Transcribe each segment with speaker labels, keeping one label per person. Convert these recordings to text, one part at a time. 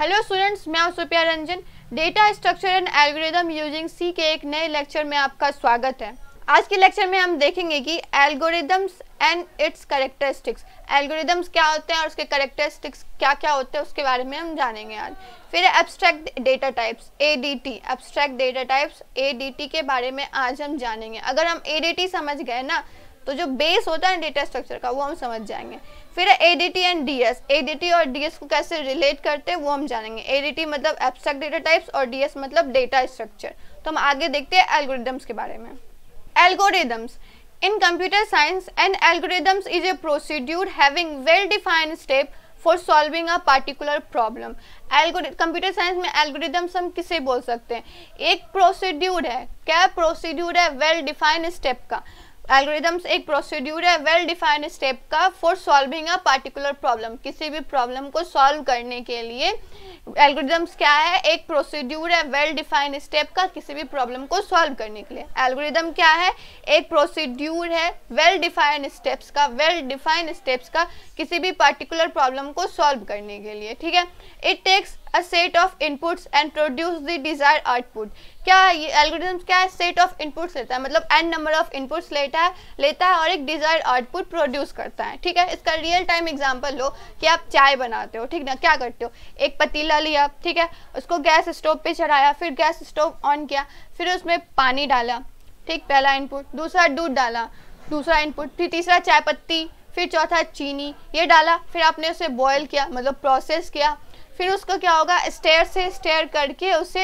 Speaker 1: Hello students मैं हूं Supriya Ranjan data structure and algorithm using C के एक नए लेक्चर में आपका स्वागत है आज के लेक्चर में हम देखेंगे कि algorithms and its characteristics algorithms क्या होते हैं और उसके करेक्टरिस्टिक्स क्या क्या होते हैं उसके बारे में हम जानेंगे आज फिर abstract data types A D T abstract data types A D T के बारे में आज हम जानेंगे अगर हम ए डी टी समझ गए ना तो जो बेस होता है डेटा स्ट्रक्चर का वो हम समझ जाएंगे फिर एडीटी एंड डीएस एडीटी और डीएस को कैसे रिलेट करते हैं वो हम जानेंगे एडीटी मतलब एब्स्ट्रैक्ट डेटा टाइप्स और डीएस मतलब डेटा स्ट्रक्चर तो हम आगे देखते हैं एल्गोरिदम्स के बारे में algorithms In computer science, an algorithms is a procedure having well-defined step for solving a particular problem. Computer science में एल्गोरिदम्स हम किसे बोल सकते हैं एक प्रोसीड्यूर है क्या प्रोसीड्यूर है वेल डिफाइंड स्टेप का एल्गोरिदम्स एक प्रोसीड्यूर है वेल डिफाइंड स्टेप का for solving a particular problem किसी भी प्रॉब्लम को सॉल्व करने के लिए एल्गोरिदम्स क्या है एक प्रोसीड्यूर है वेल डिफाइंड स्टेप का किसी भी प्रॉब्लम को सॉल्व करने के लिए एल्गोरिदम क्या है एक प्रोसीड्यूर है वेल डिफाइंड स्टेप्स का वेल डिफाइंड स्टेप्स का किसी भी पार्टिकुलर प्रॉब्लम को सॉल्व करने के लिए ठीक है it takes a set of inputs and produce the desired output क्या ये algorithms क्या है सेट ऑफ इनपुट्स लेता है मतलब एन नंबर ऑफ इनपुट्स लेता है लेता है और एक डिजायर आउटपुट प्रोड्यूस करता है ठीक है इसका रियल टाइम एग्जांपल लो कि आप चाय बनाते हो ठीक ना क्या करते हो एक पतीला लिया ठीक है उसको गैस स्टोव पे चढ़ाया फिर गैस स्टोव ऑन किया फिर उसमें पानी डाला ठीक पहला इनपुट दूसरा दूध डाला दूसरा इनपुट फिर तीसरा चाय पत्ती फिर चौथा चीनी ये डाला फिर आपने उसे बॉयल किया मतलब प्रोसेस किया फिर उसका क्या होगा स्टेयर से स्टेयर करके उसे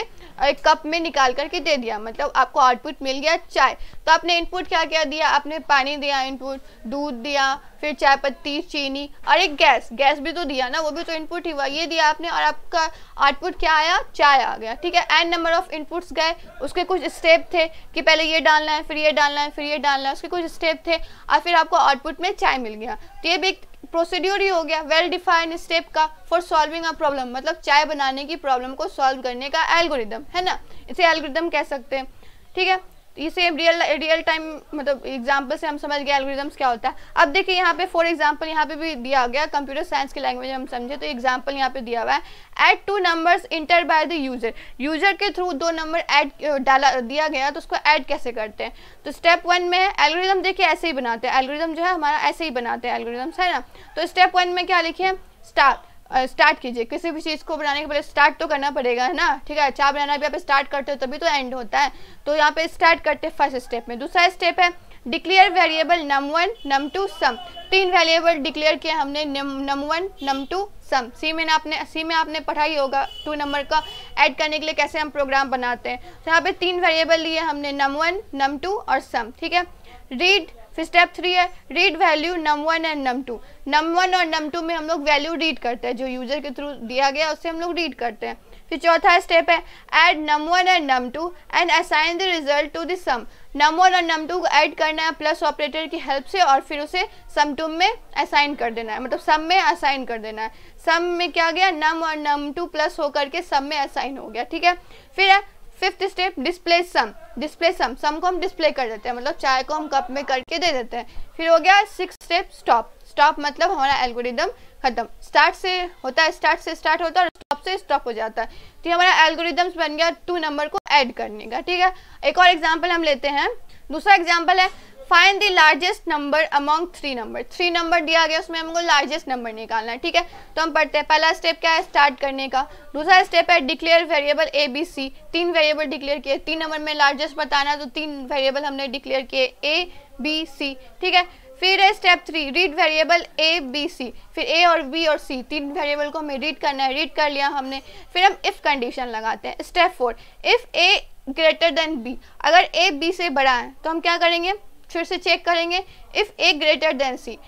Speaker 1: एक कप में निकाल करके दे दिया मतलब आपको आउटपुट मिल गया चाय तो आपने इनपुट क्या क्या दिया आपने पानी दिया इनपुट दूध दिया फिर चाय पत्ती चीनी और एक गैस गैस भी तो दिया ना वो भी तो इनपुट ही हुआ ये दिया आपने और आपका आउटपुट क्या आया चाय आ गया ठीक है एन नंबर ऑफ इनपुट्स गए उसके कुछ स्टेप थे कि पहले ये डालना है फिर ये डालना है फिर ये डालना है उसके कुछ स्टेप थे और फिर आपको आउटपुट में चाय मिल गया तो ये भी एक प्रोसीड्योर ही हो गया वेल डिफाइंड स्टेप का फॉर सॉल्विंग अ प्रॉब्लम मतलब चाय बनाने की प्रॉब्लम को सॉल्व करने का एल्गोरिदम है ना इसे एल्गोरिदम कह सकते हैं ठीक है तो ये सेम रियल रियल टाइम मतलब एग्जांपल से हम समझ गए एलग्रिजम्स क्या होता है अब देखिए यहाँ पे फॉर एग्जांपल यहाँ पे भी दिया गया कंप्यूटर साइंस की लैंग्वेज हम समझे तो एग्जांपल यहाँ पे दिया हुआ है add two numbers enter by the user user के थ्रू दो नंबर ऐड डाला दिया गया तो उसको ऐड कैसे करते हैं तो स्टेप वन में एल्गोरिदम देखिए ऐसे ही बनाते हैं एल्गोरिदम जो है हमारा ऐसे ही बनाते हैं एल्गोरिदम्स है ना तो स्टेप वन में क्या लिखे स्टार्ट स्टार्ट कीजिए किसी भी चीज़ को बनाने के पहले स्टार्ट तो करना पड़ेगा है ना ठीक है चाय बनाना भी आप स्टार्ट करते हो तभी तो एंड होता है तो यहाँ पे स्टार्ट करते हैं फर्स्ट स्टेप में दूसरा स्टेप है declare variable num one num two sum तीन वेरिएबल डिक्लेयर किया हमने नम वन नम टू सम सी में आपने सी में आपने पढ़ा ही होगा टू नंबर का ऐड करने के लिए कैसे हम प्रोग्राम बनाते हैं तो यहाँ पे तीन वेरिएबल लिए हमने नम वन नम टू और सम ठीक है रीड फिर स्टेप थ्री है read value num one and num two num one और नम टू में हम लोग वैल्यू रीड करते हैं जो यूजर के थ्रू दिया गया उससे हम लोग रीड करते हैं फिर चौथा स्टेप है add num one and num two and assign the result to the sum num one और नम टू को ऐड करना है प्लस ऑपरेटर की हेल्प से और फिर उसे सम टू में असाइन कर देना है मतलब सम में असाइन कर देना है सम में क्या गया नम और नम टू प्लस होकर के सम में असाइन हो गया ठीक है फिर है fifth step display sum display sum sum को हम डिस्प्ले कर देते हैं मतलब चाय को हम कप में करके दे देते हैं फिर हो गया सिक्स स्टेप स्टॉप स्टॉप मतलब हमारा एल्गोरिदम खत्म स्टार्ट से होता है स्टार्ट से स्टार्ट होता है और स्टॉप से स्टॉप हो जाता है तो हमारा एल्गोरिदम्स बन गया टू नंबर को ऐड करने का ठीक है एक और एग्जाम्पल हम लेते हैं दूसरा एग्जाम्पल है find the largest number among three number three number दिया गया उसमें हमको लार्जेस्ट नंबर निकालना है ठीक है तो हम पढ़ते हैं पहला स्टेप क्या है स्टार्ट करने का दूसरा स्टेप है declare variable A B C तीन वेरिएबल डिक्लेयर किए तीन नंबर में लार्जेस्ट बताना है तो तीन वेरिएबल हमने डिक्लेयर किए ए बी सी ठीक है फिर है step three read variable A B C फिर ए और बी और सी तीन वेरिएबल को हमें रीड करना है रीड कर लिया हमने फिर हम इफ़ कंडीशन लगाते हैं step four if A greater than B अगर ए बी से बड़ा है तो हम क्या करेंगे फिर से चेक करेंगे if A greater than C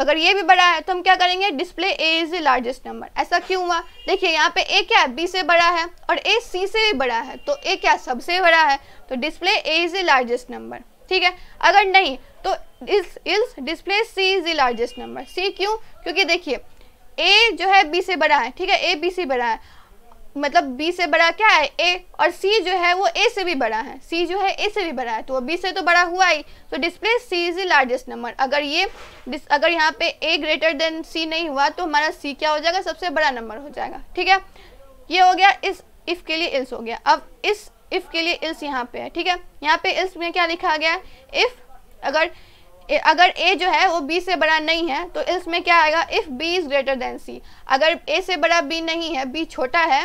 Speaker 1: अगर ये भी बड़ा है तो हम क्या करेंगे display A is the largest number ऐसा क्यों हुआ देखिए यहाँ पे ए क्या बी से बड़ा है और ए सी से भी बड़ा है तो ए क्या सबसे बड़ा है तो display A is the largest number ठीक है अगर नहीं तो इस is display C is the largest number C क्यों क्योंकि देखिए ए जो है बी से बड़ा है ठीक है ए बी से बड़ा है मतलब बी से बड़ा क्या है ए और सी जो है वो ए से भी बड़ा है सी जो है ए से भी बड़ा है तो वो बी से तो बड़ा हुआ ही तो display C is the largest number अगर ये अगर यहाँ पे ए ग्रेटर देन सी नहीं हुआ तो हमारा सी क्या हो जाएगा सबसे बड़ा नंबर हो जाएगा ठीक है ये हो गया इस इफ़ के लिए इल्स हो गया अब इस इफ़ के लिए इल्स यहाँ पे है ठीक है यहाँ पे इल्स में क्या लिखा गया है इफ़ अगर अगर ए जो है वो बी से बड़ा नहीं है तो इसमें क्या आएगा if B is greater than C अगर ए से बड़ा बी नहीं है बी छोटा है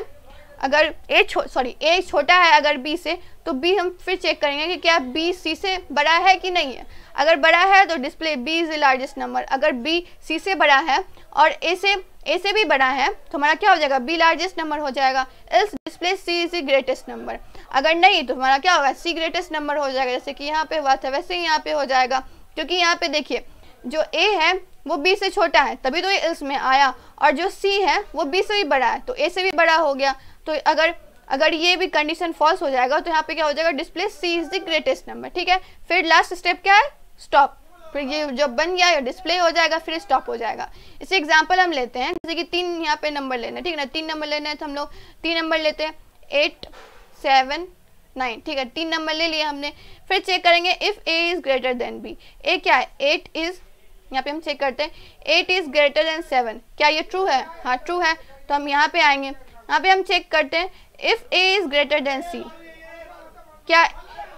Speaker 1: अगर ए सॉरी ए छोटा है अगर बी से तो बी हम फिर चेक करेंगे कि क्या बी सी से बड़ा है कि नहीं है अगर बड़ा है तो display B is the largest number अगर बी सी से बड़ा है और ए से ए से भी बड़ा है तो हमारा क्या हो जाएगा बी लार्जेस्ट नंबर हो जाएगा इस display C is the greatest number अगर नहीं तो हमारा क्या होगा सी ग्रेटेस्ट नंबर हो जाएगा जैसे कि यहाँ पे हुआ था वैसे ही यहाँ पे हो जाएगा क्योंकि यहाँ पे देखिए जो ए है वो बी से छोटा है तभी तो ये इसमें में आया और जो सी है वो बी से भी बड़ा है तो ए से भी बड़ा हो गया तो अगर अगर ये भी कंडीशन फॉल्स हो जाएगा तो यहाँ पे क्या हो जाएगा display C is the greatest number ठीक है फिर लास्ट स्टेप क्या है स्टॉप फिर ये जब बन गया या डिस्प्ले हो जाएगा फिर स्टॉप हो जाएगा इसे एग्जाम्पल हम लेते हैं जैसे कि तीन यहाँ पे नंबर लेना है ठीक है ना तीन नंबर लेना है तो हम लोग तीन नंबर लेते हैं एट सेवन नाइन ठीक है तीन नंबर ले लिए हमने फिर चेक करेंगे if A is greater than B A क्या है एट इज़ यहाँ पे हम चेक करते हैं eight is greater than seven क्या ये ट्रू है हाँ ट्रू है तो हम यहाँ पे आएंगे यहाँ पे हम चेक करते हैं if A is greater than C क्या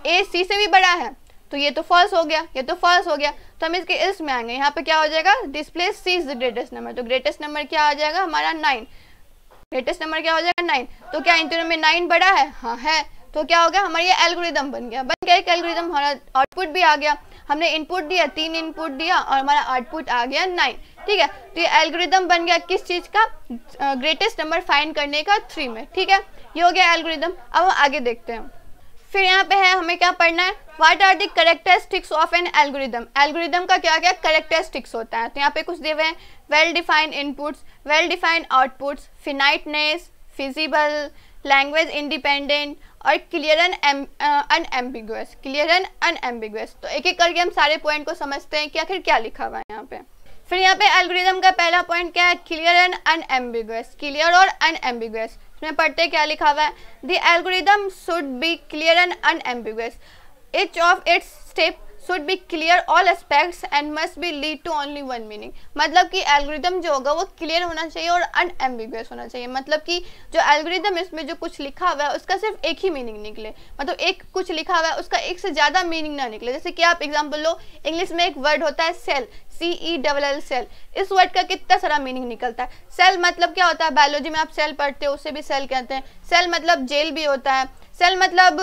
Speaker 1: ए सी से भी बड़ा है तो ये तो फॉल्स हो गया ये तो फॉल्स हो गया तो हम इसके इस में आएंगे यहाँ पे क्या हो जाएगा display C is the greatest number तो ग्रेटेस्ट नंबर क्या आ जाएगा हमारा नाइन ग्रेटेस्ट नंबर क्या हो जाएगा नाइन तो क्या इन तीनों में नाइन बड़ा है हाँ है तो क्या हो गया हमारा ये एल्गोरिदम बन गया बन गया एक एल्गोरिदम हमारा आउटपुट भी आ गया हमने इनपुट दिया तीन इनपुट दिया और हमारा आउटपुट आ गया नाइन ठीक है तो ये एल्गोरिदम बन गया किस चीज़ का ग्रेटेस्ट नंबर फाइंड करने का थ्री में ठीक है ये हो गया एल्गोरिदम अब हम आगे देखते हैं फिर यहाँ पे है हमें क्या पढ़ना है what are the characteristics of an algorithm algorithm का क्या क्या करेक्टरिस्टिक्स होता है तो यहाँ पे कुछ दिए हुए हैं well defined inputs well defined outputs finiteness feasible language independent और clear and unambiguous clear and unambiguous तो एक एक करके हम सारे पॉइंट को समझते हैं कि आखिर क्या लिखा हुआ है यहाँ पे फिर यहाँ पे एल्गोरिदम का पहला पॉइंट क्या है क्लियर एंड अनएम्बिगुअस क्लियर और अनएम्बिगुअस इसमें पढ़ते क्या लिखा हुआ है the algorithm should be clear and unambiguous each of its step should be clear all aspects and must be lead to only one meaning मतलब कि एल्गोरिदम जो होगा वो क्लियर होना चाहिए और अनएम्बिगस होना चाहिए मतलब कि जो एल्गोरिदम इसमें जो कुछ लिखा हुआ है उसका सिर्फ एक ही मीनिंग निकले मतलब एक कुछ लिखा हुआ है उसका एक से ज़्यादा मीनिंग ना निकले जैसे कि आप एग्जाम्पल लो इंग्लिश में एक वर्ड होता है cell C E double L cell इस वर्ड का कितना सारा मीनिंग निकलता है सेल मतलब क्या होता है बायोलॉजी में आप सेल पढ़ते हो उसे भी सेल कहते हैं सेल मतलब जेल भी होता है सेल मतलब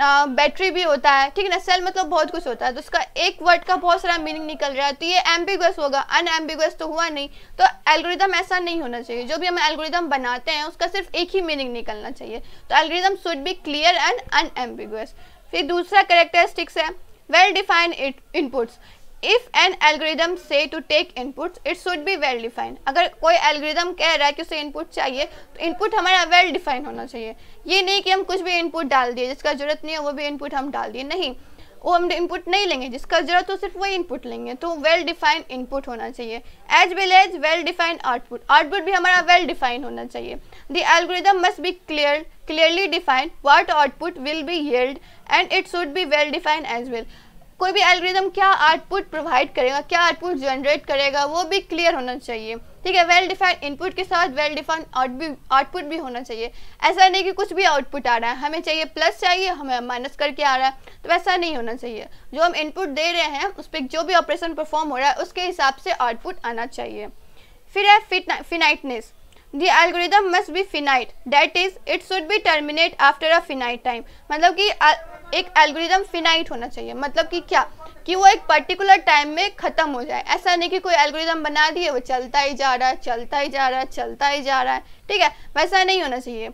Speaker 1: आ, बैटरी भी होता है ठीक है ना सेल मतलब बहुत कुछ होता है तो उसका एक वर्ड का बहुत सारा मीनिंग निकल रहा है तो ये एम्बिगस होगा अनएम्बिगस तो हुआ नहीं तो एल्गोरिदम ऐसा नहीं होना चाहिए जो भी हम एल्गोरिदम बनाते हैं उसका सिर्फ एक ही मीनिंग निकलना चाहिए तो algorithm should be clear and unambiguous फिर दूसरा करेक्टरिस्टिक्स है well defined inputs if an algorithm से to take input it should be well defined अगर कोई एल्ग्रिदम कह रहा है कि उसे इनपुट चाहिए तो इनपुट हमारा वेल डिफाइंड होना चाहिए ये नहीं कि हम कुछ भी इनपुट डाल दिए जिसका ज़रूरत नहीं है वो भी इनपुट हम डाल दिए नहीं वो हम इनपुट नहीं लेंगे जिसका ज़रूरत हो सिर्फ वही इनपुट लेंगे तो वेल डिफाइंड इनपुट होना चाहिए as well as well defined output output भी हमारा वेल well डिफाइंड होना चाहिए the algorithm must be clear clearly defined what output will be yield and it should be well defined as well कोई भी algorithm क्या output provide करेगा क्या output generate करेगा वो भी क्लियर होना चाहिए ठीक है वेल डिफाइंड इनपुट के साथ वेल डिफाइंड आउट भी आउटपुट भी होना चाहिए ऐसा नहीं कि कुछ भी आउटपुट आ रहा है हमें चाहिए प्लस चाहिए हमें माइनस करके आ रहा है तो वैसा नहीं होना चाहिए जो हम इनपुट दे रहे हैं उस पर जो भी ऑपरेशन परफॉर्म हो रहा है उसके हिसाब से आउटपुट आना चाहिए फिर है फिनाइटनेस the algorithm must be finite that is it should be terminate after a finite time मतलब कि एक एल्गोरिदम फिनाइट होना चाहिए मतलब कि क्या कि वो एक पर्टिकुलर टाइम में ख़त्म हो जाए ऐसा नहीं कि कोई एल्गोरिदम बना दिए वो चलता ही जा रहा है चलता ही जा रहा है चलता ही जा रहा है ठीक है वैसा नहीं होना चाहिए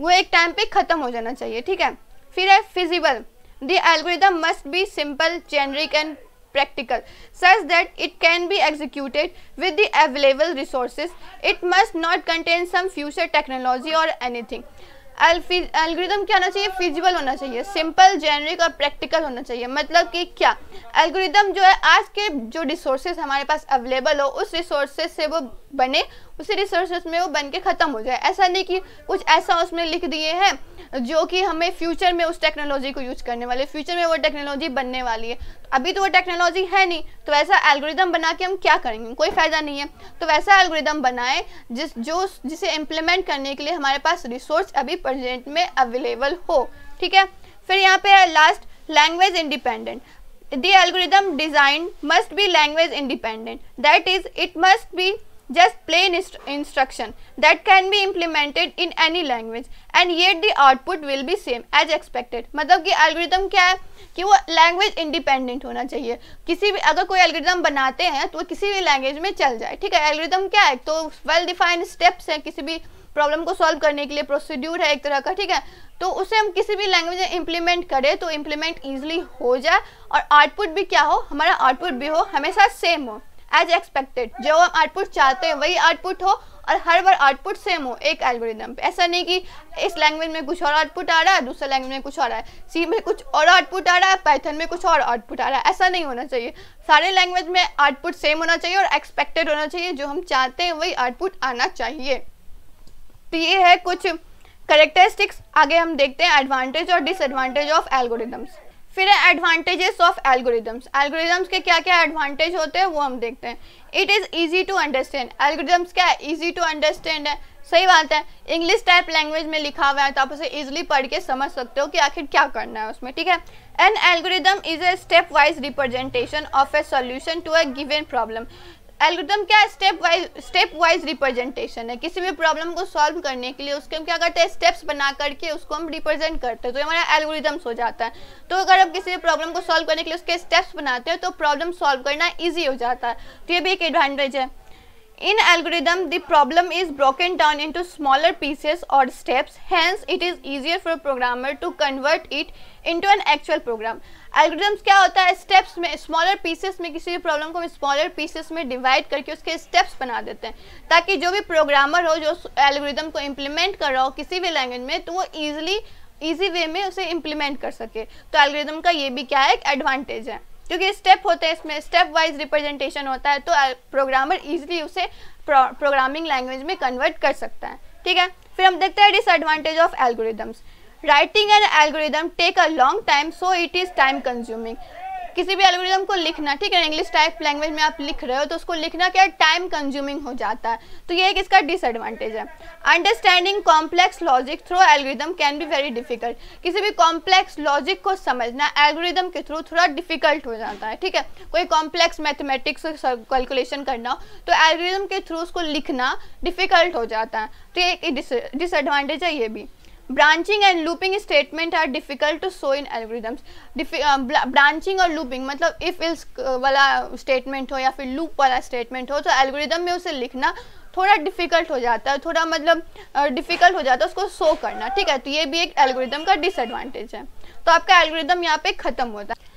Speaker 1: वो एक टाइम पे ख़त्म हो जाना चाहिए ठीक है फिर है feasible the algorithm must be simple generic and practical such that it can be executed with the available resources it must not contain some future technology और एनीथिंग एल्गोरिदम क्या होना चाहिए फिजिबल होना चाहिए सिंपल जेनरिक और practical होना चाहिए मतलब कि क्या एल्गोरिदम जो है आज के जो रिसोर्सेज हमारे पास अवेलेबल हो उस रिसोर्सेज से वो बने उसी रिसोर्सेज में वो बन के ख़त्म हो जाए ऐसा नहीं कि कुछ ऐसा उसमें लिख दिए हैं जो कि हमें फ्यूचर में उस टेक्नोलॉजी को यूज करने वाले फ्यूचर में वो टेक्नोलॉजी बनने वाली है तो अभी तो वो टेक्नोलॉजी है नहीं तो वैसा एल्गोरिदम बना के हम क्या करेंगे कोई फ़ायदा नहीं है तो वैसा एल्गोरिदम बनाएं जिस जो जिसे इम्प्लीमेंट करने के लिए हमारे पास रिसोर्स अभी प्रजेंट में अवेलेबल हो ठीक है फिर यहाँ पे है last language independent the algorithm design must be language independent that is it must be just plain inst instruction that can be implemented in any language and yet the output will be same as expected मतलब कि algorithm क्या है कि वो language independent होना चाहिए किसी भी अगर कोई algorithm बनाते हैं तो वो किसी भी language में चल जाए ठीक है algorithm क्या है तो well defined steps हैं किसी भी प्रॉब्लम को सॉल्व करने के लिए प्रोसीड्यूर है एक तरह का ठीक है तो उसे हम किसी भी लैंग्वेज में इम्प्लीमेंट करें तो इम्प्लीमेंट ईजिली हो जाए और आउटपुट भी क्या हो हमारा आउटपुट भी हो हमेशा सेम हो एज एक्सपेक्टेड जो हम आउटपुट चाहते हैं वही आउटपुट हो और हर बार आउटपुट सेम हो एक एल्गोरिदम पे ऐसा नहीं कि इस लैंग्वेज में कुछ और आउटपुट आ रहा है दूसरे लैंग्वेज में कुछ और आ रहा है सी में कुछ और आउटपुट आ रहा है पैथन में कुछ और आउटपुट आ रहा है ऐसा नहीं होना चाहिए सारे लैंग्वेज में आउटपुट सेम होना चाहिए और एक्सपेक्टेड होना चाहिए जो हम चाहते हैं वही आउटपुट आना चाहिए तो ये है कुछ करेक्टरिस्टिक्स आगे हम देखते हैं एडवांटेज और डिसएडवांटेज ऑफ एल्गोरिदम्स फिर है एडवांटेजेस ऑफ एल्गोरिदम्स एल्गोरिदम्स के क्या क्या एडवांटेज होते हैं वो हम देखते हैं it is easy to understand algorithms क्या है ईजी टू अंडरस्टैंड है सही बात है इंग्लिश टाइप लैंग्वेज में लिखा हुआ है तो आप उसे ईजिली पढ़ के समझ सकते हो कि आखिर क्या करना है उसमें ठीक है an algorithm is a step wise representation of a solution to a given problem algorithm क्या step wise step wise representation है किसी भी प्रॉब्लम को सॉल्व करने के लिए उसके हम क्या करते हैं स्टेप्स बना करके उसको हम रिप्रेजेंट करते हैं तो हमारा एल्गोरिथम्स हो जाता है तो अगर हम किसी भी प्रॉब्लम को सॉल्व करने के लिए उसके स्टेप्स बनाते हैं तो प्रॉब्लम सॉल्व करना ईजी हो जाता है तो ये भी एक एडवांटेज है in algorithm, the problem is broken down into smaller pieces और steps hence it is easier for programmer to convert it it into an actual program algorithms क्या होता है स्टेप्स में स्मॉलर पीसेस में किसी भी प्रॉब्लम को हम स्मॉलर पीसेस में डिवाइड करके उसके स्टेप्स बना देते हैं ताकि जो भी प्रोग्रामर हो जो एल्गोरिदम को इम्प्लीमेंट कर रहा हो किसी भी लैंग्वेज में तो वो ईजिली ईजी वे में उसे इम्प्लीमेंट कर सके तो एल्गोरिदम का ये भी क्या है एक एडवांटेज है क्योंकि स्टेप होते हैं इसमें स्टेप वाइज रिप्रेजेंटेशन होता है तो प्रोग्रामर इजीली उसे प्रोग्रामिंग लैंग्वेज में कन्वर्ट कर सकता है ठीक है फिर हम देखते हैं disadvantage of algorithms writing an algorithm take a long time so it is time consuming किसी भी एल्गोरिदम को लिखना ठीक है इंग्लिश टाइप लैंग्वेज में आप लिख रहे हो तो उसको लिखना क्या टाइम कंज्यूमिंग हो जाता है तो ये एक इसका डिसएडवांटेज है understanding complex logic through algorithm can be very difficult किसी भी कॉम्प्लेक्स लॉजिक को समझना एल्गोरिदम के थ्रू थोड़ा डिफिकल्ट हो जाता है ठीक है कोई कॉम्प्लेक्स मैथमेटिक्स कैलकुलेशन करना हो तो एल्गोरिदम के थ्रू उसको लिखना डिफिकल्ट हो जाता है तो ये एक डिसएडवांटेज है ये भी branching and looping statement are difficult to show in algorithms branching और लूपिंग मतलब इफ इल्स uh, वाला स्टेटमेंट हो या फिर लूप वाला स्टेटमेंट हो तो एल्गोरिदम में उसे लिखना थोड़ा डिफिकल्ट हो जाता है थोड़ा मतलब डिफिकल्ट uh, हो जाता है उसको शो करना ठीक है तो ये भी एक एल्गोरिदम का डिसएडवांटेज है तो आपका एल्गोरिदम यहाँ पे ख़त्म होता है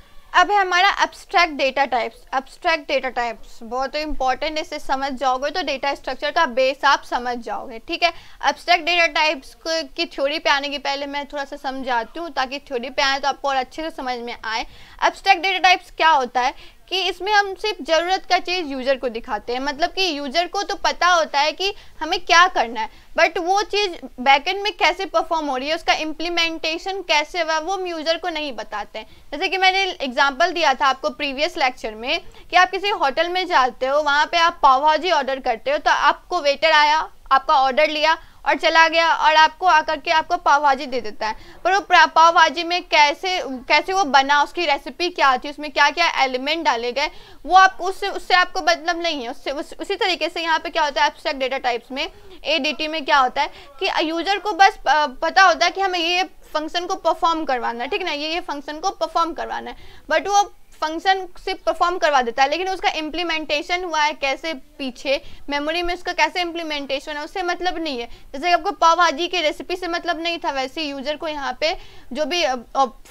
Speaker 1: अब है हमारा abstract data types abstract data types बहुत इंपॉर्टेंट तो इसे समझ जाओगे तो डेटा स्ट्रक्चर का बेस आप समझ जाओगे ठीक है एब्स्ट्रैक्ट डेटा टाइप्स की थ्योरी पे आने के पहले मैं थोड़ा सा समझाती हूँ ताकि थ्योरी पे आए तो आपको और अच्छे से समझ में आए एब्स्ट्रैक्ट डेटा टाइप्स क्या होता है कि इसमें हम सिर्फ ज़रूरत का चीज़ यूज़र को दिखाते हैं मतलब कि यूज़र को तो पता होता है कि हमें क्या करना है बट वो चीज़ बैकेंड में कैसे परफॉर्म हो रही है उसका इम्प्लीमेंटेशन कैसे हुआ वो हम यूज़र को नहीं बताते हैं जैसे कि मैंने एग्जाम्पल दिया था आपको प्रीवियस लेक्चर में कि आप किसी होटल में जाते हो वहाँ पे आप पाव भाजी ऑर्डर करते हो तो आपको वेटर आया आपका ऑर्डर लिया और चला गया और आपको आकर के आपको पाव भाजी दे देता है पर वो पाव भाजी में कैसे कैसे वो बना उसकी रेसिपी क्या थी उसमें क्या क्या एलिमेंट डाले गए वो आप उससे उससे आपको मतलब नहीं है उससे उस, उसी तरीके से यहाँ पे क्या होता है एब्सट्रैक्ट डेटा टाइप्स में ए में क्या होता है कि यूज़र को बस पता होता है कि हमें ये फंक्शन को परफॉर्म करवाना है ठीक ना ये ये फंक्शन को परफॉर्म करवाना है बट वो फंक्शन से परफॉर्म करवा देता है लेकिन उसका इम्प्लीमेंटेशन हुआ है कैसे पीछे मेमोरी में उसका कैसे इम्प्लीमेंटेशन है उससे मतलब नहीं है जैसे कि आपको पाव भाजी की रेसिपी से मतलब नहीं था वैसे यूजर को यहाँ पे जो भी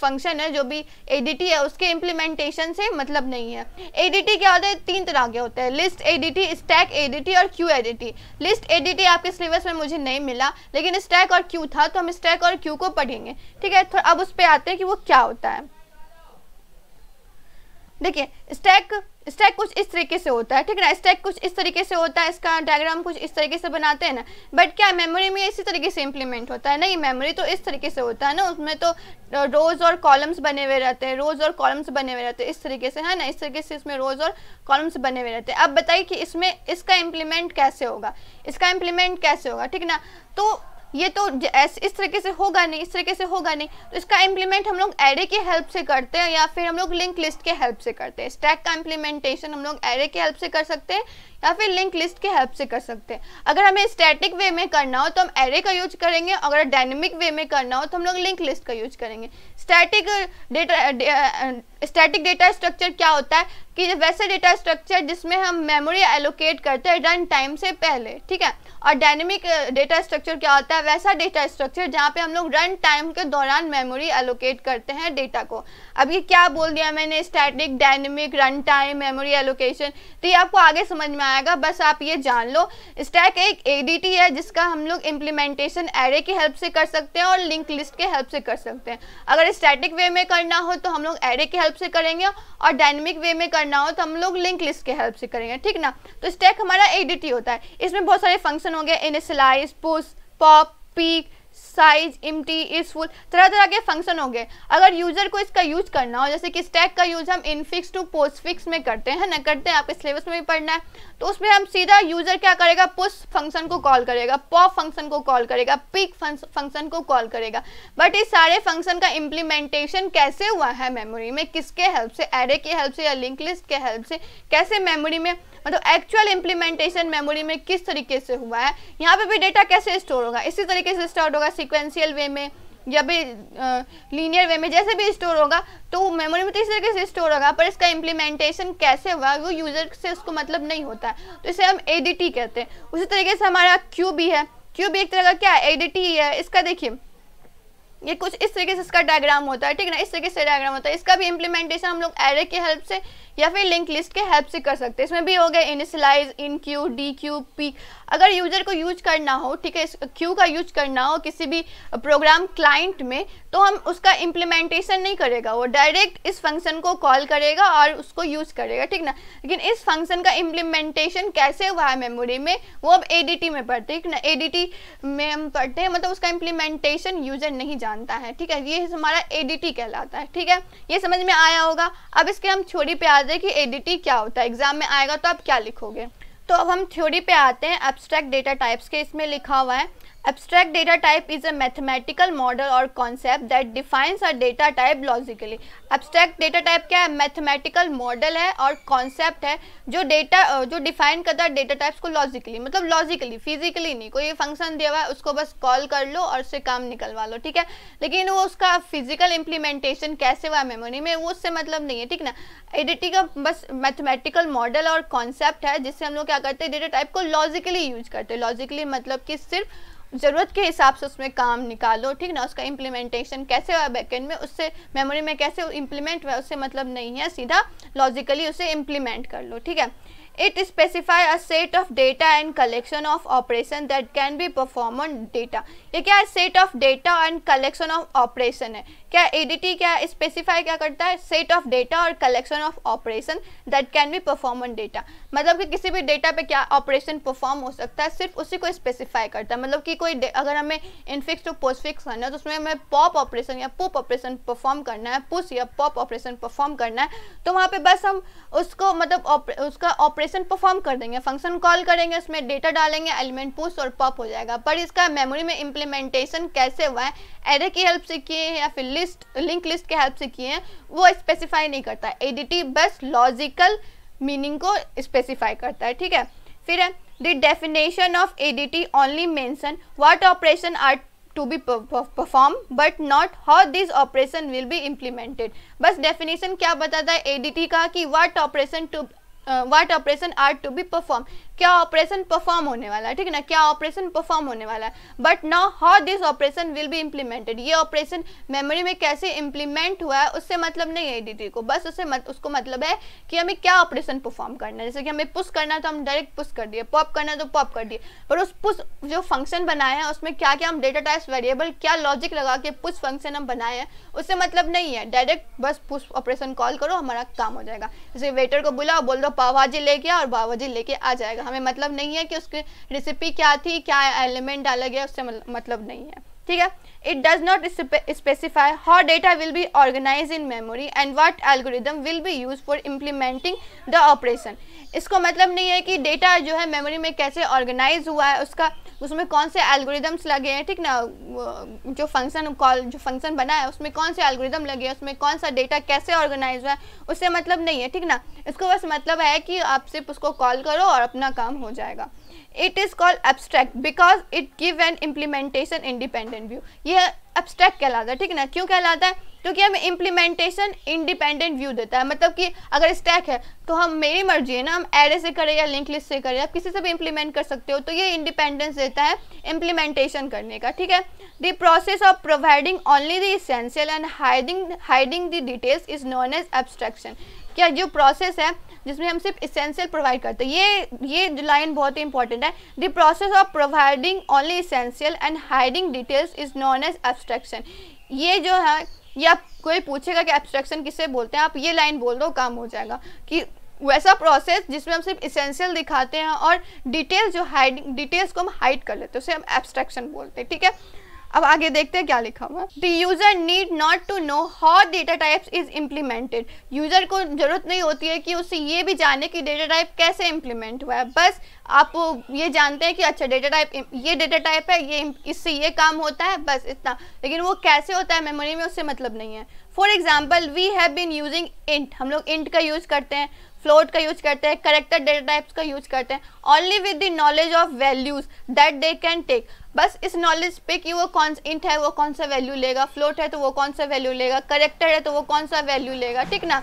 Speaker 1: फंक्शन है जो भी एडिटी है उसके इम्प्लीमेंटेशन से मतलब नहीं है एडिटी क्या होता है तीन तरह के होते हैं लिस्ट एडिटी स्टैक एडिटी और क्यू एडिटी लिस्ट एडिटी आपके सिलेबस में मुझे नहीं मिला लेकिन स्टैक और क्यू था तो हम स्टैक और क्यू को पढ़ेंगे ठीक है तो अब उस पर आते हैं कि वो क्या होता है देखिए स्टैक स्टैक कुछ इस तरीके से होता है ठीक है ना स्टैक कुछ इस तरीके से होता है इसका डायग्राम कुछ इस तरीके से बनाते हैं ना बट क्या मेमोरी में इसी तरीके से इंप्लीमेंट होता है नहीं मेमोरी तो इस तरीके से होता है ना उसमें तो रोज़ और कॉलम्स बने हुए रहते हैं रोज़ और कॉलम्स बने हुए रहते हैं इस तरीके से है ना इस तरीके से इसमें रोज़ और कॉलम्स बने हुए रहते हैं अब बताइए कि इसमें इसका इम्प्लीमेंट कैसे होगा इसका इम्प्लीमेंट कैसे होगा ठीक ना तो ये तो इस तरीके से होगा नहीं इस तरीके से होगा नहीं तो इसका इम्प्लीमेंट हम लोग एरे की हेल्प से करते हैं या फिर हम लोग लिंक लिस्ट के हेल्प से करते हैं स्टैक का इम्प्लीमेंटेशन हम लोग एरे के हेल्प से कर सकते हैं या फिर लिंक लिस्ट के हेल्प से कर सकते हैं अगर हमें स्टैटिक वे में करना हो तो हम एरे का यूज करेंगे अगर डायनेमिक वे में करना हो तो हम लोग लिंक लिस्ट का यूज करेंगे static data static data structure क्या होता है कि वैसे डेटा स्ट्रक्चर जिसमें हम मेमोरी एलोकेट करते हैं रन टाइम से पहले ठीक है और डायनेमिक डेटा स्ट्रक्चर क्या होता है वैसा डेटा स्ट्रक्चर जहाँ पे हम लोग रन टाइम के दौरान मेमोरी एलोकेट करते हैं डेटा को अब ये क्या बोल दिया मैंने static dynamic run time memory allocation तो ये आपको आगे समझ में आ आएगा बस आप ये जान लो स्टैक एक एडीटी है जिसका हम लोग इम्प्लीमेंटेशन एरे की हेल्प से कर सकते हैं और लिंक लिस्ट के हेल्प से कर सकते हैं अगर स्टैटिक वे में करना हो तो हम लोग एरे की हेल्प से करेंगे और डायनेमिक वे में करना हो तो हम लोग लिंक लिस्ट के हेल्प से करेंगे ठीक ना तो स्टैक हमारा एडीटी होता है इसमें बहुत सारे फंक्शन होंगे गए initialize push pop peek size empty is full तरह तरह के फंक्शन हो गए अगर यूज़र को इसका यूज करना हो जैसे कि स्टैक का यूज़ हम इनफिक्स टू पोस्ट फिक्स में करते हैं ना करते हैं आपके सिलेबस में भी पढ़ना है तो उसमें हम सीधा यूज़र क्या करेगा पुश फंक्शन को कॉल करेगा पॉप फंक्शन को कॉल करेगा पिक फंक्शन को कॉल करेगा बट इस सारे फंक्शन का इम्प्लीमेंटेशन कैसे हुआ है मेमोरी में किसके हेल्प से एरे की हेल्प से या लिंक लिस्ट के हेल्प से कैसे मेमोरी में मतलब एक्चुअल इम्प्लीमेंटेशन मेमोरी में किस तरीके से हुआ है यहाँ पे भी डेटा कैसे स्टोर होगा इसी तरीके से स्टोर होगा सिक्वेंशियल वे में या भी लीनियर वे में जैसे भी स्टोर होगा तो मेमोरी में तो इस तरीके से स्टोर होगा पर इसका इम्प्लीमेंटेशन कैसे हुआ वो यूज़र से उसको मतलब नहीं होता है तो इसे हम ए कहते हैं उसी तरीके से हमारा क्यू भी है क्यू भी एक तरह का क्या है ए है इसका देखिए ये कुछ इस तरीके से इसका डायग्राम होता है ठीक है ना इस तरीके से डायग्राम होता है इसका भी इम्प्लीमेंटेशन हम लोग एरे की हेल्प से या फिर लिंक लिस्ट के हेल्प से कर सकते हैं इसमें भी हो गया initialize enqueue dequeue पी अगर यूजर को यूज करना हो ठीक है क्यू का यूज करना हो किसी भी प्रोग्राम क्लाइंट में तो हम उसका इम्प्लीमेंटेशन नहीं करेगा वो डायरेक्ट इस फंक्शन को कॉल करेगा और उसको यूज करेगा ठीक ना लेकिन इस फंक्शन का इम्प्लीमेंटेशन कैसे हुआ है मेमोरी में वो अब ए में पढ़ते हैं ठीक ना ए में हम पढ़ते हैं मतलब उसका इम्प्लीमेंटेशन यूजर नहीं जानते जानता है ठीक है ये हमारा एडीटी कहलाता है ठीक है ये समझ में आया होगा अब इसके हम थ्योरी पे आते हैं कि एडीटी क्या होता है एग्जाम में आएगा तो आप क्या लिखोगे तो अब हम थ्योरी पे आते हैं एब्स्ट्रैक्ट डेटा टाइप्स के इसमें लिखा हुआ है abstract data type is a mathematical model और concept that defines a data type logically abstract data type क्या है मैथमेटिकल मॉडल है और कॉन्सेप्ट है जो डेटा जो डिफाइन करता है डेटा टाइप्स को लॉजिकली मतलब लॉजिकली फिजिकली नहीं कोई फंक्शन दिया हुआ है उसको बस कॉल कर लो और उससे काम निकलवा लो ठीक है लेकिन वो उसका फिजिकल इंप्लीमेंटेशन कैसे हुआ मेमोरी में वो उससे मतलब नहीं है ठीक ना एडिटी का बस मैथमेटिकल मॉडल और कॉन्सेप्ट है जिससे हम लोग क्या करते हैं डेटा टाइप को लॉजिकली यूज करते हैं लॉजिकली मतलब कि सिर्फ ज़रूरत के हिसाब से उसमें काम निकालो ठीक ना उसका इम्प्लीमेंटेशन कैसे हुआ बैकेंड में उससे मेमोरी में कैसे इम्प्लीमेंट हुआ उससे मतलब नहीं है सीधा लॉजिकली उसे इम्प्लीमेंट कर लो ठीक है it specify a set of data and collection of operation that can be perform on data ये क्या है set of data and collection of operation है क्या एडीटी क्या स्पेसिफाई क्या करता है सेट ऑफ डेटा और collection of operation that can be perform on data मतलब कि किसी भी डेटा पे क्या ऑपरेशन परफॉर्म हो सकता है सिर्फ उसी को स्पेसिफाई करता है मतलब कि कोई अगर हमें इनफिक्स टू पोस्टफिक्स करना है तो उसमें हमें पॉप ऑपरेशन या पुप ऑपरेशन परफॉर्म करना है पुश या पॉप ऑपरेशन परफॉर्म करना है तो वहाँ पर बस हम उसको मतलब उप, उसका ऑपरेशन परफॉर्म कर देंगे फंक्शन कॉल करेंगे उसमें डेटा डालेंगे एलिमेंट पुश और पॉप हो जाएगा पर इसका मेमोरी में इम्प्लीमेंट इम्प्लीमेंटेशन कैसे हुआ है एरे की हेल्प से किए हैं या फिर लिस्ट लिंक लिस्ट के हेल्प से किए हैं वो स्पेसिफाई नहीं करता एडिटी बस लॉजिकल मीनिंग को स्पेसिफाई करता है ठीक है फिर the definition of ADT only mention what operation are to be perform but not how this operation will be implemented बस डेफिनेशन क्या बताता है एडिटी का कि what operation to what operation are to be perform क्या operation perform होने वाला है ठीक है ना क्या ऑपरेशन परफॉर्म होने वाला है but now how this operation will be implemented ये ऑपरेशन मेमोरी में कैसे इम्प्लीमेंट हुआ है उससे मतलब नहीं है डी को बस उससे मत, उसको मतलब है कि हमें क्या ऑपरेशन परफॉर्म करना है जैसे कि हमें पुश करना है तो हम डायरेक्ट पुश कर दिए पॉप करना है तो पॉप कर दिए पर उस पुश जो फंक्शन बनाए हैं उसमें क्या क्या हम डेटा टाइप्स वेरिएबल क्या लॉजिक लगा के पुश फंक्शन हम बनाए हैं उससे मतलब नहीं है डायरेक्ट बस पुश ऑपरेशन कॉल करो हमारा काम हो जाएगा जैसे वेटर को बुलाओ बोल दो पावाजी लेके और पावाजी लेके आ जाएगा हमें मतलब नहीं है कि उसकी रेसिपी क्या थी क्या एलिमेंट डाला गया उससे मतलब, मतलब नहीं है ठीक है it does not spe specify how data will be organized in memory and what algorithm will be used for implementing the operation इसको मतलब नहीं है कि डेटा जो है मेमोरी में कैसे ऑर्गेनाइज हुआ है उसका उसमें कौन से एल्गोरिदम्स लगे हैं ठीक ना जो फंक्शन कॉल जो फंक्शन बना है उसमें कौन से एल्गोरिदम लगे हैं उसमें कौन सा डेटा कैसे ऑर्गेनाइज हुआ है उससे मतलब नहीं है ठीक ना इसको बस मतलब है कि आप सिर्फ उसको कॉल करो और अपना काम हो जाएगा it is called abstract because it give an implementation independent view ये ये एब्स्ट्रैक्ट कहलाता है ठीक है ना क्यों कहलाता है क्योंकि तो हमें इम्प्लीमेंटेशन इंडिपेंडेंट व्यू देता है मतलब कि अगर स्टैक है तो हम मेरी मर्जी है ना हम एरे से करें या लिंक लिस्ट से करें आप किसी से भी इम्प्लीमेंट कर सकते हो तो ये इंडिपेंडेंस देता है इम्प्लीमेंटेशन करने का ठीक है the process of providing only the essential and hiding hiding the details is known as abstraction क्या जो प्रोसेस है जिसमें हम सिर्फ इसेंशियल प्रोवाइड करते हैं ये ये लाइन बहुत ही इंपॉर्टेंट है the process of providing only essential and hiding details is known as abstraction ये जो है ये आप कोई पूछेगा कि एब्स्ट्रैक्शन किसे बोलते हैं आप ये लाइन बोल दो काम हो जाएगा कि वैसा प्रोसेस जिसमें हम सिर्फ इसेंशियल दिखाते हैं और डिटेल्स जो हाइडिंग डिटेल्स को हम हाइड कर लेते हैं उसे हम एब्स्ट्रैक्शन बोलते हैं ठीक है अब आगे देखते हैं क्या लिखा हुआ the user need not to know how data types is implemented user को जरूरत नहीं होती है कि उसे ये भी जाने कि डेटा टाइप कैसे इम्प्लीमेंट हुआ है बस आप ये जानते हैं कि अच्छा डेटा टाइप ये डेटा टाइप है ये इससे ये काम होता है बस इतना लेकिन वो कैसे होता है मेमोरी में उससे मतलब नहीं है for example we have been using int हम लोग इंट का यूज़ करते हैं फ्लोट का यूज करते हैं करेक्टर डेटा टाइप्स का यूज करते हैं only with the knowledge of values that they can take बस इस नॉलेज पे कि वो कौन सा इंट है वो कौन सा वैल्यू लेगा फ्लोट है तो वो कौन सा वैल्यू लेगा करेक्टर है तो वो कौन सा वैल्यू लेगा ठीक ना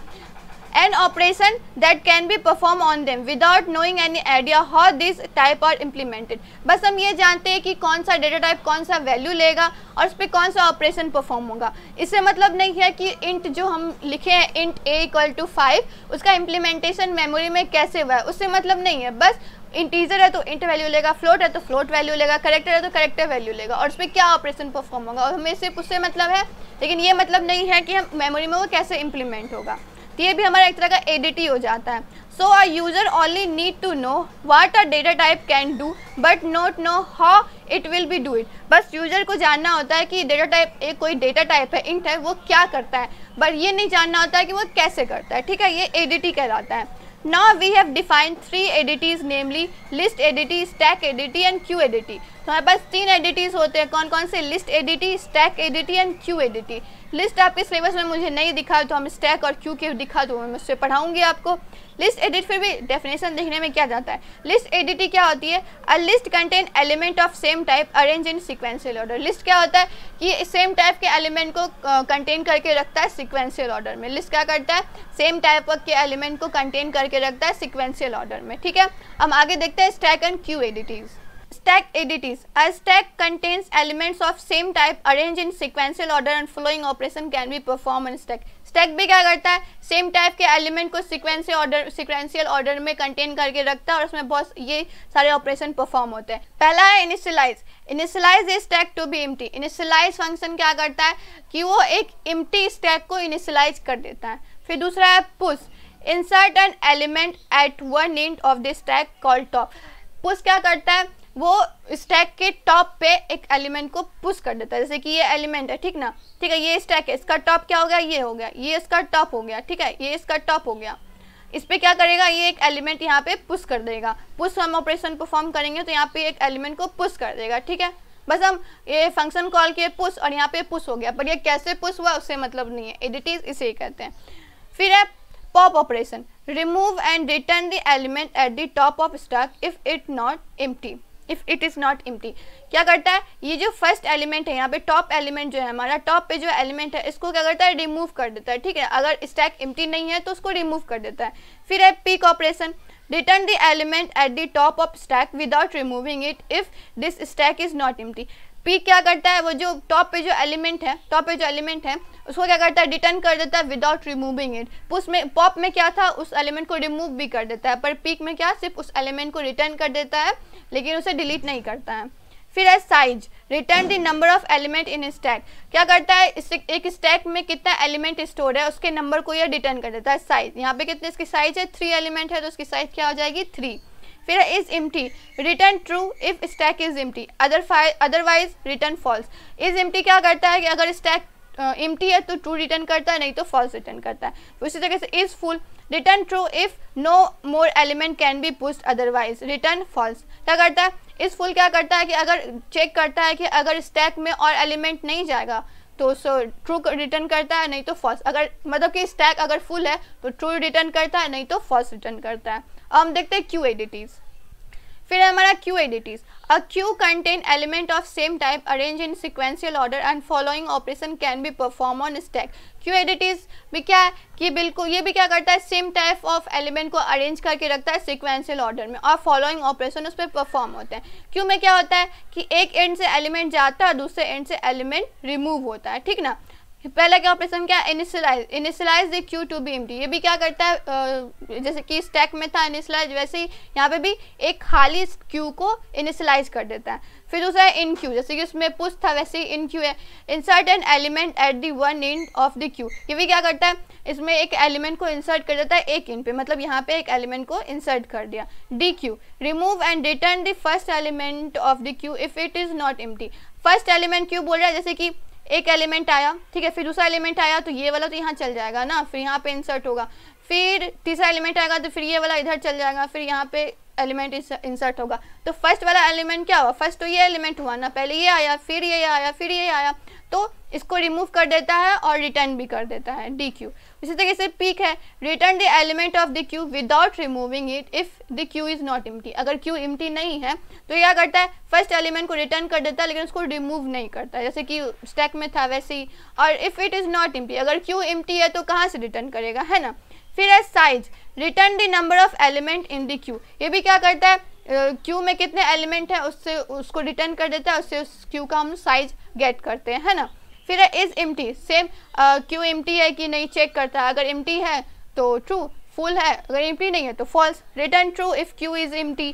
Speaker 1: an operation that can be perform on them without knowing any idea how this type are implemented बस हम ये जानते हैं कि कौन सा डेटा टाइप कौन सा वैल्यू लेगा और उस पर कौन सा ऑपरेशन परफॉर्म होगा इससे मतलब नहीं है कि इंट जो हम लिखे हैं int a equal to five उसका इम्प्लीमेंटेशन मेमोरी में कैसे हुआ है उससे मतलब नहीं है बस इंटीजर है तो इंट वैल्यू लेगा फ्लोट है तो फ्लोट वैल्यू लेगा करेक्टर है तो करेक्टर वैल्यू लेगा और उस पर क्या ऑपरेशन परफॉर्म होगा और हमें सिर्फ उससे मतलब है लेकिन ये मतलब नहीं है कि हम मेमोरी में वो कैसे इम्प्लीमेंट होगा तो ये भी हमारा एक तरह का एडिट हो जाता है so our user only need to know what our data type can do but not know how it will be do it बस यूज़र को जानना होता है कि डेटा टाइप एक कोई डेटा टाइप है इंट है वो क्या करता है बट ये नहीं जानना होता है कि वो कैसे करता है ठीक है ये एडिट ही कहलाता है now we have defined three ADTs namely list ADT stack ADT and queue ADT तो हमारे पास तीन एडिटीज होते हैं कौन कौन से list ADT stack ADT and queue ADT list आपके सिलेबस में मुझे नहीं दिखा तो हम स्टैक और क्यू के दिखा तो मैं उससे पढ़ाऊंगी आपको लिस्ट एडिट फिर भी डेफिनेशन देखने में क्या जाता है लिस्ट एडिटी क्या होती है a list contain element of same type arrange in sequential order list क्या होता है कि सेम टाइप के एलिमेंट को कंटेन करके रखता है सिक्वेंशियल ऑर्डर में लिस्ट क्या करता है सेम टाइप के एलिमेंट को कंटेन करके रखता है सिक्वेंशियल ऑर्डर में ठीक है हम आगे देखते हैं stack and queue ADTs Stack ADTs. A stack contains elements of same type arranged in sequential order and following operation can be performed in stack. Stack भी क्या करता है सेम टाइप के एलिमेंट को सिक्वेंशियल ऑर्डर सिक्वेंशियल ऑर्डर में contain करके रखता है और उसमें बहुत ये सारे ऑपरेशन परफॉर्म होते हैं पहला है initialize initialize a stack to be empty initialize function क्या करता है कि वो एक इम्टी स्टैक को इनिशियलाइज कर देता है फिर दूसरा है push insert an element at one end of the stack call top push क्या करता है वो स्टैक के टॉप पे एक एलिमेंट को पुश कर देता है जैसे कि ये एलिमेंट है ठीक ना ठीक है ये स्टैक है इसका टॉप क्या हो गया ये हो गया ये इसका टॉप हो गया ठीक है ये इसका टॉप हो गया इस पर क्या करेगा ये एक एलिमेंट यहाँ पे पुश कर देगा पुश हम ऑपरेशन परफॉर्म करेंगे तो यहाँ पे एक एलिमेंट को पुश कर देगा ठीक है बस हम ये फंक्शन कॉल किए पुश और यहाँ पे पुश हो गया पर ये कैसे पुश हुआ उससे मतलब नहीं है एडिटिज इसे कहते हैं फिर है pop operation remove and return the element at the top of stack if it not empty if it is not empty क्या करता है ये जो फर्स्ट एलिमेंट है यहाँ पे टॉप एलिमेंट जो है हमारा टॉप पे जो एलिमेंट है इसको क्या करता है रिमूव कर देता है ठीक है अगर स्टैक एम्प्टी नहीं है तो उसको रिमूव कर देता है फिर है peek operation return the element at the top of stack without removing it if this stack is not empty पी क्या करता है वो जो टॉप पे जो एलिमेंट है टॉप पे जो एलिमेंट है उसको क्या करता है रिटर्न कर देता है विदाउट रिमूविंग इट पुस में पॉप में क्या था उस एलिमेंट को रिमूव भी कर देता है पर पीक में क्या सिर्फ उस एलिमेंट को रिटर्न कर देता है लेकिन उसे डिलीट नहीं करता है फिर है size return the number of element in stack क्या करता है एक स्टैक में कितना एलिमेंट स्टोर है उसके नंबर को यह रिटर्न कर देता है साइज यहाँ पे कितने इसकी साइज है थ्री एलिमेंट है तो उसकी साइज क्या हो जाएगी थ्री फिर is T return true if stack is empty otherwise return false is T क्या करता है कि अगर स्टैक एम्प्टी टी है तो ट्रू रिटर्न करता है नहीं तो फॉल्स रिटर्न करता है उसी तो तरीके से is full return true if no more element can be pushed otherwise return false क्या करता है इस फुल क्या करता है कि अगर चेक करता है कि अगर स्टैक में और एलिमेंट नहीं जाएगा तो सो ट्रू रिटर्न करता है नहीं तो फॉल्स अगर मतलब कि स्टैक अगर फुल है तो ट्रू रिटर्न करता है नहीं तो फॉल्स रिटर्न करता है हम देखते हैं क्यू एडिटीज़ फिर हमारा queue ADTs a queue contain element of same type arrange in sequential order and following operation can be perform on stack queue ADTs भी क्या है कि बिल्कुल ये भी क्या करता है सेम टाइप ऑफ एलिमेंट को अरेंज करके रखता है सिक्वेंशियल ऑर्डर में और फॉलोइंग ऑपरेशन उस पर परफॉर्म होते हैं क्यू में क्या होता है कि एक एंड से एलिमेंट जाता है दूसरे एंड से एलिमेंट रिमूव होता है ठीक ना पहला क्या ऑपरेशन क्या initialize initialize the queue to be एम ये भी क्या करता है जैसे कि स्टैक में था इनिशलाइज वैसे ही यहाँ पे भी एक खाली क्यू को इनिशलाइज कर देता है फिर दूसरा है इन क्यू जैसे कि उसमें पुश था वैसे ही इन क्यू है insert an element at the one end of the queue ये भी क्या करता है इसमें एक एलिमेंट को इंसर्ट कर देता है एक इंड पे मतलब यहाँ पे एक एलिमेंट को इंसर्ट कर दिया dequeue remove and return the first element of the queue if it is not empty first element queue बोल रहा है जैसे कि एक एलिमेंट आया ठीक है फिर दूसरा एलिमेंट आया तो ये वाला तो यहाँ चल जाएगा ना फिर यहाँ पे इंसर्ट होगा फिर तीसरा एलिमेंट आएगा तो फिर ये वाला इधर चल जाएगा फिर यहाँ पे एलिमेंट इंसर्ट होगा तो फर्स्ट वाला एलिमेंट क्या हुआ फर्स्ट तो ये एलिमेंट हुआ ना पहले ये आया फिर ये आया फिर ये आया तो इसको रिमूव कर देता है और रिटर्न भी कर देता है डी क्यू इसी तरीके से पीक है return the element of the queue without removing it if the queue is not empty अगर क्यू इम्टी नहीं है तो क्या करता है फर्स्ट एलिमेंट को रिटर्न कर देता है लेकिन उसको रिमूव नहीं करता है जैसे कि स्टैक में था वैसे ही और if it is not empty अगर क्यू इम्टी है तो कहाँ से रिटर्न करेगा है ना फिर है size return the number of element in the queue ये भी क्या करता है क्यू uh, में कितने एलिमेंट है उससे उसको रिटर्न कर देता है उससे उस क्यू का हम साइज गेट करते हैं है ना फिर है इज टी सेम क्यों टी है कि नहीं चेक करता तो है अगर टी है तो ट्रू फुल है अगर टी नहीं है तो false return true if queue is टी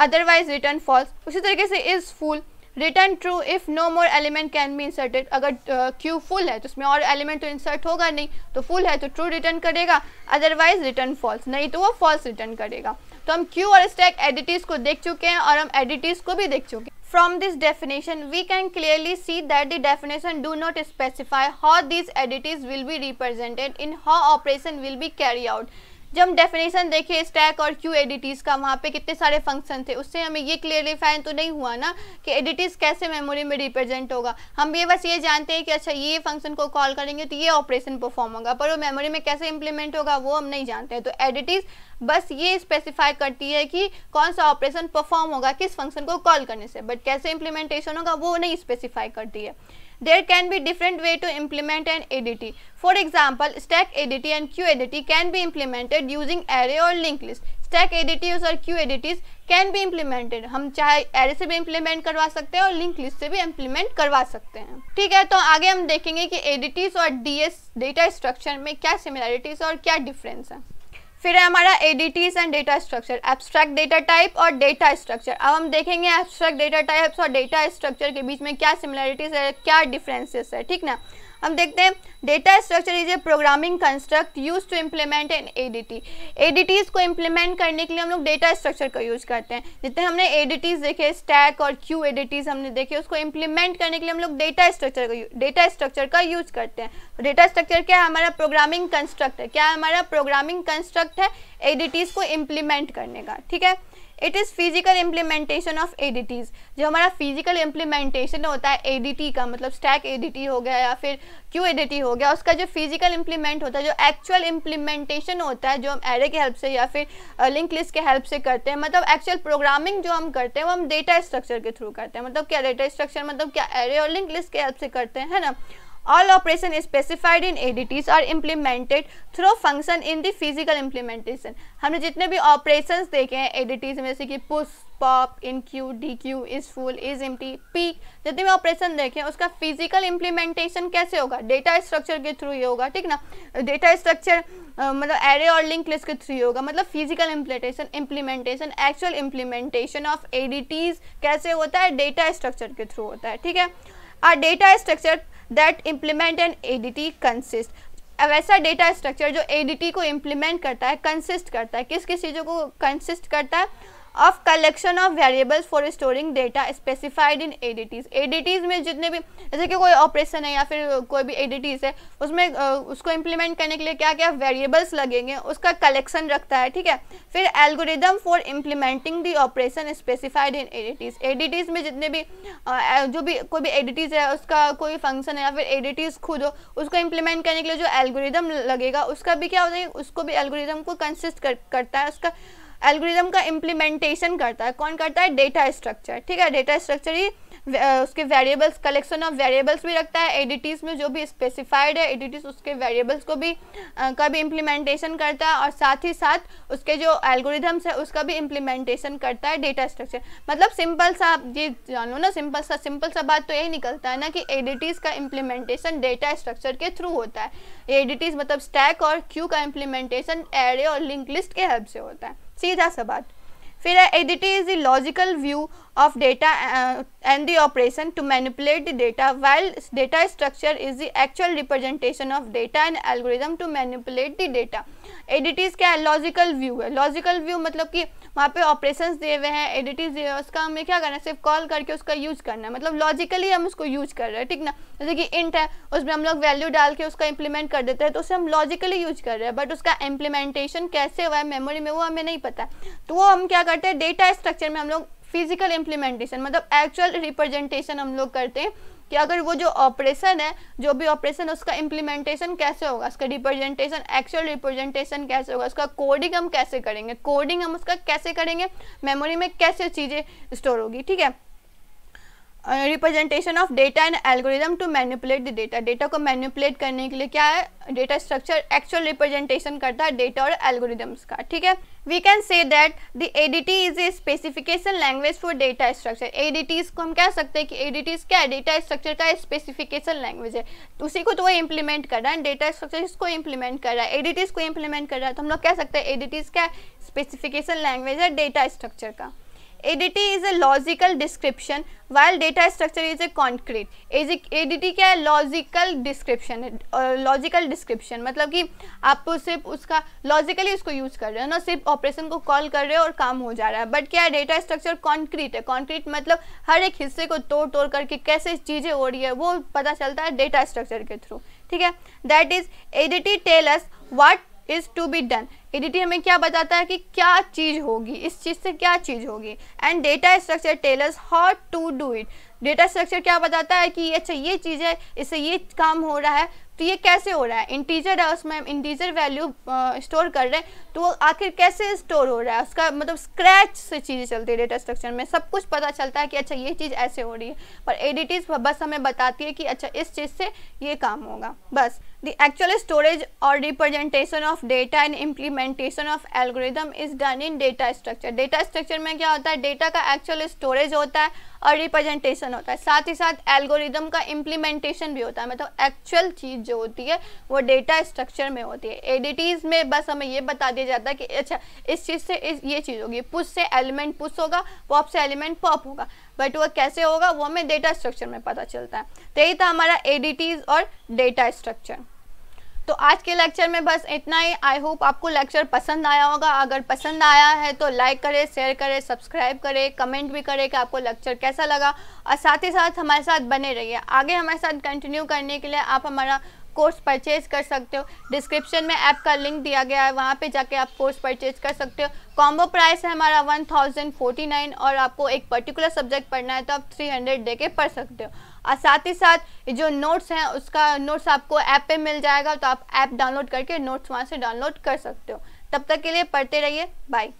Speaker 1: अदरवाइज रिटर्न फॉल्स उसी तरीके से is full return true if no more element can be inserted अगर क्यू uh, फुल है तो उसमें और एलिमेंट तो इंसर्ट होगा नहीं तो फुल है तो ट्रू रिटर्न करेगा अदरवाइज रिटर्न फॉल्स नहीं तो वो फॉल्स रिटर्न करेगा तो हम क्यू और स्टैक एडिटीज़ को देख चुके हैं और हम एडिटीज़ को भी देख चुके हैं From this definition, we can clearly see that the definition do not specify how these entities will be represented in how operation will be carried out. जब हम डेफिनेशन देखें स्टैक और क्यू एडिटीज़ का वहाँ पे कितने सारे फंक्शन थे उससे हमें ये क्लियरिफाइन तो नहीं हुआ ना कि एडिटीज़ कैसे मेमोरी में रिप्रेजेंट होगा हम ये बस ये जानते हैं कि अच्छा ये फंक्शन को कॉल करेंगे तो ये ऑपरेशन परफॉर्म होगा पर वो मेमोरी में कैसे इंप्लीमेंट होगा वो हम नहीं जानते हैं तो एडिटीज़ बस ये स्पेसिफाई करती है कि कौन सा ऑपरेशन परफॉर्म होगा किस फंक्शन को कॉल करने से बट कैसे इंप्लीमेंटेशन होगा वो नहीं स्पेसिफाई करती है there there can be different way to implement an ADT. For example, stack ADT and QADT can be implemented using array और लिंक लिस्ट स्टैक एडिटिव्स और queue ADT can be implemented हम चाहे array से भी implement करवा सकते हैं और लिंक लिस्ट से भी इम्प्लीमेंट करवा सकते हैं ठीक है तो आगे हम देखेंगे कि एडिटिव और डी एस डेटा स्ट्रक्चर में क्या सिमिलैरिटीज और क्या डिफरेंस है फिर है हमारा ADTs and data structure abstract data type और डेटा स्ट्रक्चर अब हम देखेंगे एब्स्ट्रैक्ट डेटा टाइप्स और डेटा स्ट्रक्चर के बीच में क्या सिमिलरिटीज है क्या डिफरेंसेस है ठीक ना हम देखते हैं data structure is a programming construct use to implement an ADT ADTs को इम्प्लीमेंट करने के लिए हम लोग डेटा स्ट्रक्चर का यूज करते हैं जितने हमने एडीटीज देखे स्टैक और क्यू एडीटीज हमने देखे उसको इम्प्लीमेंट करने के लिए हम लोग डेटा स्ट्रक्चर का डेटा स्ट्रक्चर का यूज करते हैं डेटा स्ट्रक्चर क्या है हमारा प्रोग्रामिंग कंस्ट्रक्ट है क्या हमारा प्रोग्रामिंग कंस्ट्रक्ट है एडीटीज को इम्प्लीमेंट करने का ठीक है it is physical implementation of ADTs जो हमारा फिजिकल इम्प्लीमेंटेशन होता है एडिटी का मतलब स्टैक एडिटी हो गया या फिर क्यू एडिटी हो गया उसका जो फिजिकल इम्प्लीमेंट होता है जो एक्चुअल इम्प्लीमेंटेशन होता है जो हम एरे की हेल्प से या फिर लिंक लिस्ट के हेल्प से करते हैं मतलब एक्चुअल प्रोग्रामिंग जो हम करते हैं वो हम डेटा स्ट्रक्चर के थ्रू करते हैं मतलब क्या डेटा स्ट्रक्चर मतलब क्या एरे और लिंक लिस्ट के हेल्प से करते हैं है ना All operation specified in ADTs are implemented through function in the physical implementation. हमने जितने भी operations देखे हैं ADTs में जैसे कि push, pop, inq, dq, is full, is empty, peak जितने भी ऑपरेशन देखे हैं उसका फिजिकल इम्प्लीमेंटेशन कैसे होगा डेटा स्ट्रक्चर के थ्रू ये होगा ठीक ना डेटा स्ट्रक्चर मतलब एरे और लिंक लिस्ट के थ्रू होगा मतलब physical implementation implementation actual implementation of ADTs कैसे होता है डेटा स्ट्रक्चर के थ्रू होता है ठीक है a data structure that implement and ADT consist अब ऐसा डेटा स्ट्रक्चर जो एडिटी को इम्प्लीमेंट करता है कंसिस्ट करता है किस किस चीज़ों को कंसिस्ट करता है of collection of variables for storing data specified in ADTs ADTs में जितने भी जैसे कि कोई ऑपरेशन है या फिर कोई भी एडिटीज़ है उसमें उसको इम्प्लीमेंट करने के लिए क्या क्या वेरिएबल्स लगेंगे उसका कलेक्शन रखता है ठीक है फिर algorithm for implementing the operation specified in ADTs ADTs में जितने भी जो भी कोई भी एडिटीज़ है उसका कोई फंक्शन है या फिर एडिटीज़ खुद हो उसको इम्प्लीमेंट करने के लिए जो एल्गोरिदम लगेगा उसका भी क्या होता है उसको भी एल्गोरिदम को कंसिस्ट कर, करता है उसका एल्गोरिज्म का इम्प्लीमेंटेशन करता है कौन करता है डेटा स्ट्रक्चर ठीक है डेटा स्ट्रक्चर ही उसके वेरिएबल्स कलेक्शन ऑफ वेरिएबल्स भी रखता है एडिटीज़ में जो भी स्पेसिफाइड है एडिटीज़ उसके वेरिएबल्स को भी आ, का भी इम्प्लीमेंटेशन करता है और साथ ही साथ उसके जो एल्गोरिदम्स है उसका भी इम्प्लीमेंटेशन करता है डेटा स्ट्रक्चर मतलब सिंपल सा ये जान लो ना सिंपल सा सिंपल सा बात तो यही निकलता है ना कि एडिटीज़ का इम्प्लीमेंटेशन डेटा स्ट्रक्चर के थ्रू होता है एडिटीज़ मतलब स्टैक और क्यू का इम्प्लीमेंटेशन एरे और लिंक लिस्ट के हेल्प से होता है सीधा सा बात फिर है ADT is the logical view of data and the operation to manipulate the data while data structure is the actual representation of data and algorithm to manipulate the data ADTs क्या है लॉजिकल व्यू है logical view मतलब कि वहाँ पे operations दिए हुए हैं एडिटिव दिए हुए उसका हमें क्या करना है सिर्फ कॉल करके उसका यूज करना है मतलब लॉजिकली हम उसको यूज कर रहे हैं ठीक ना जैसे कि इंट है उसमें हम लोग वैल्यू डाल के उसका इंप्लीमेंट कर देते हैं तो उसे हम लॉजिकली यूज कर रहे हैं बट उसका इम्प्लीमेंटेशन कैसे हुआ है मेमोरी में वो हमें नहीं पता तो वो हम क्या करते हैं डेटा स्ट्रक्चर में हम लोग फिजिकल इम्प्लीमेंटेशन मतलब एक्चुअल रिप्रेजेंटेशन हम लोग करते हैं कि अगर वो जो ऑपरेशन है जो भी ऑपरेशन है उसका इम्प्लीमेंटेशन कैसे होगा उसका रिप्रेजेंटेशन एक्चुअल रिप्रेजेंटेशन कैसे होगा उसका कोडिंग हम कैसे करेंगे कोडिंग हम उसका कैसे करेंगे मेमोरी में कैसे चीज़ें स्टोर होगी ठीक है representation of data and algorithm to manipulate the data data को मैनिपुलेट करने के लिए क्या है डेटा स्ट्रक्चर एक्चुअल रिप्रेजेंटेशन करता है डेटा और एल्गोरिदम्स का ठीक है we can say that the ADT is a specification language for data structure ADTs को हम कह सकते हैं कि एडिटीज़ क्या है डेटा स्ट्रक्चर का स्पेसिफिकेशन लैंग्वेज है उसी को तो वो इम्प्लीमेंट कर रहा है डेटा स्ट्रक्चर इसको इम्प्लीमेंट कर रहा है एडिटीज़ को इम्प्लीमेंट कर रहा है तो हम लोग कह सकते हैं एडिटीज़ क्या स्पेसिफिकेशन लैंग्वेज है डेटा स्ट्रक्चर का ADT is a logical description while data structure is a concrete. ADT क्या है logical description है logical description मतलब कि आप सिर्फ उसका लॉजिकली उसको यूज कर रहे हो ना सिर्फ ऑपरेशन को कॉल कर रहे हो और काम हो जा रहा है बट क्या डेटा स्ट्रक्चर कॉन्क्रीट है कॉन्क्रीट मतलब हर एक हिस्से को तोड़ तोड़ करके कैसे चीज़ें हो रही है वो पता चलता है डेटा स्ट्रक्चर के थ्रू ठीक है that is ADT tells what is to be done ADT हमें क्या बताता है कि क्या चीज़ होगी इस चीज़ से क्या चीज़ होगी and data structure tells how to do it data structure क्या बताता है कि अच्छा ये चीज़ है इससे ये काम हो रहा है तो ये कैसे हो रहा है इंटीजर है उसमें हम इंटीजर वैल्यू स्टोर कर रहे हैं तो वो आखिर कैसे स्टोर हो रहा है उसका मतलब स्क्रैच से चीज़ें चलती है डेटा स्ट्रक्चर में सब कुछ पता चलता है कि अच्छा ये चीज़ ऐसे हो रही है पर एडिटिज बस हमें बताती है कि अच्छा इस चीज़ से ये काम होगा बस the एक्चुअल स्टोरेज और representation of data and implementation of algorithm is done in data structure data structure में क्या होता है डेटा का एक्चुअल स्टोरेज होता है और रिप्रेजेंटेशन होता है साथ ही साथ एल्गोरिदम का इम्प्लीमेंटेशन भी होता है मतलब एक्चुअल चीज़ जो होती है वो डेटा स्ट्रक्चर में होती है एडिटीज में बस हमें ये बता दिया जाता है कि अच्छा इस चीज़ से इस ये चीज़ होगी पुश से एलिमेंट पुश होगा पॉप से एलिमेंट पॉप होगा बट वो कैसे होगा वो हमें डेटा स्ट्रक्चर में पता चलता है तो यही था हमारा एडिटीज और डेटा स्ट्रक्चर तो आज के लेक्चर में बस इतना ही आई होप आपको लेक्चर पसंद आया होगा अगर पसंद आया है तो लाइक करें शेयर करें सब्सक्राइब करें कमेंट भी करें कि आपको लेक्चर कैसा लगा और साथ ही साथ हमारे साथ बने रहिए आगे हमारे साथ कंटिन्यू करने के लिए आप हमारा कोर्स परचेज कर सकते हो डिस्क्रिप्शन में ऐप का लिंक दिया गया है वहाँ पे जाके आप कोर्स परचेज कर सकते हो कॉम्बो प्राइस है हमारा वन थाउजेंड फोर्टी नाइन और आपको एक पर्टिकुलर सब्जेक्ट पढ़ना है तो आप थ्री हंड्रेड दे के पढ़ सकते हो और साथ ही साथ जो नोट्स हैं उसका नोट्स आपको ऐप पे मिल जाएगा तो आप ऐप डाउनलोड करके नोट्स वहाँ से डाउनलोड कर सकते हो तब तक के लिए पढ़ते रहिए बाई